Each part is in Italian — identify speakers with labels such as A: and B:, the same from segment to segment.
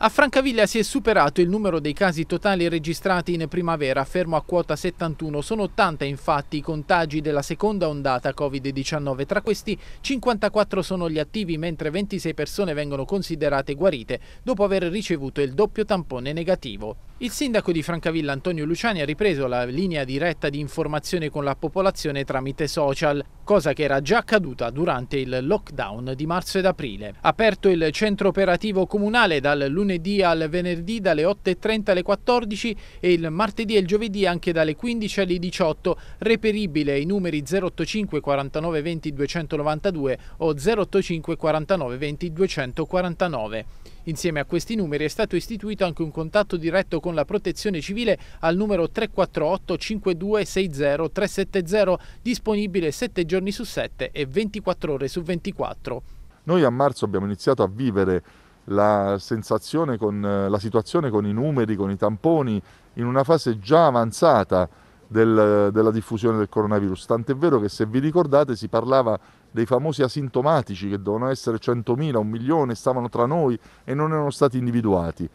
A: A Francaviglia si è superato il numero dei casi totali registrati in primavera, fermo a quota 71. Sono 80 infatti i contagi della seconda ondata Covid-19. Tra questi 54 sono gli attivi, mentre 26 persone vengono considerate guarite dopo aver ricevuto il doppio tampone negativo. Il sindaco di Francavilla Antonio Luciani ha ripreso la linea diretta di informazione con la popolazione tramite social, cosa che era già accaduta durante il lockdown di marzo ed aprile. Aperto il centro operativo comunale dal lunedì al venerdì dalle 8.30 alle 14 e il martedì e il giovedì anche dalle 15 alle 18, reperibile ai numeri 085 49 20 292 o 085 49 20 249. Insieme a questi numeri è stato istituito anche un contatto diretto con la Protezione Civile al numero 348 5260 370 disponibile 7 giorni su 7 e 24 ore su 24.
B: Noi a marzo abbiamo iniziato a vivere la sensazione con la situazione con i numeri, con i tamponi in una fase già avanzata del, della diffusione del coronavirus. Tant'è vero che se vi ricordate si parlava dei famosi asintomatici che dovevano essere 100.000, un milione, stavano tra noi e non erano stati individuati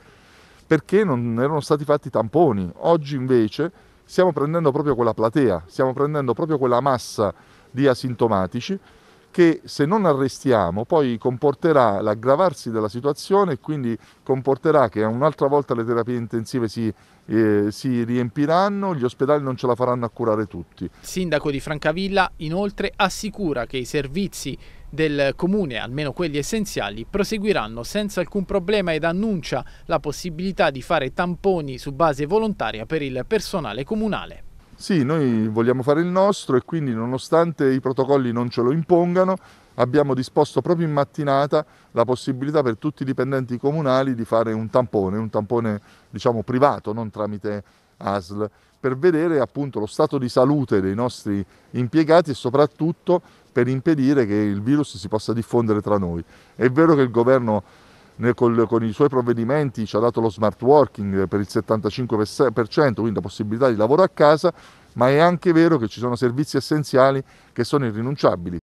B: perché non erano stati fatti tamponi. Oggi invece stiamo prendendo proprio quella platea, stiamo prendendo proprio quella massa di asintomatici che se non arrestiamo poi comporterà l'aggravarsi della situazione e quindi comporterà che un'altra volta le terapie intensive si, eh, si, riempiranno, gli ospedali non ce la faranno a curare tutti. Il
A: sindaco di Francavilla inoltre assicura che i servizi del comune, almeno quelli essenziali, proseguiranno senza alcun problema ed annuncia la possibilità di fare tamponi su base volontaria per il personale comunale.
B: Sì, noi vogliamo fare il nostro e quindi nonostante i protocolli non ce lo impongano, abbiamo disposto proprio in mattinata la possibilità per tutti i dipendenti comunali di fare un tampone, un tampone diciamo privato, non tramite ASL, per vedere appunto lo stato di salute dei nostri impiegati e soprattutto per impedire che il virus si possa diffondere tra noi. È vero che il governo con i suoi provvedimenti ci ha dato lo smart working per il 75%, quindi la possibilità di lavoro a casa, ma è anche vero che ci sono servizi essenziali che sono irrinunciabili,